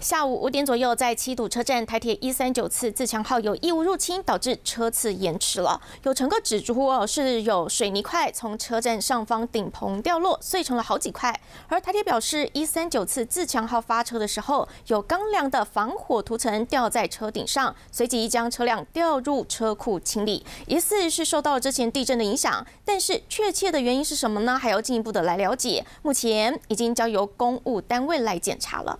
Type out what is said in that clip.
下午五点左右，在七堵车站，台铁一三九次自强号有异物入侵，导致车次延迟了。有乘客指出，哦，是有水泥块从车站上方顶棚掉落，碎成了好几块。而台铁表示，一三九次自强号发车的时候，有钢梁的防火涂层掉在车顶上，随即将车辆调入车库清理。疑似是受到了之前地震的影响，但是确切的原因是什么呢？还要进一步的来了解。目前已经交由公务单位来检查了。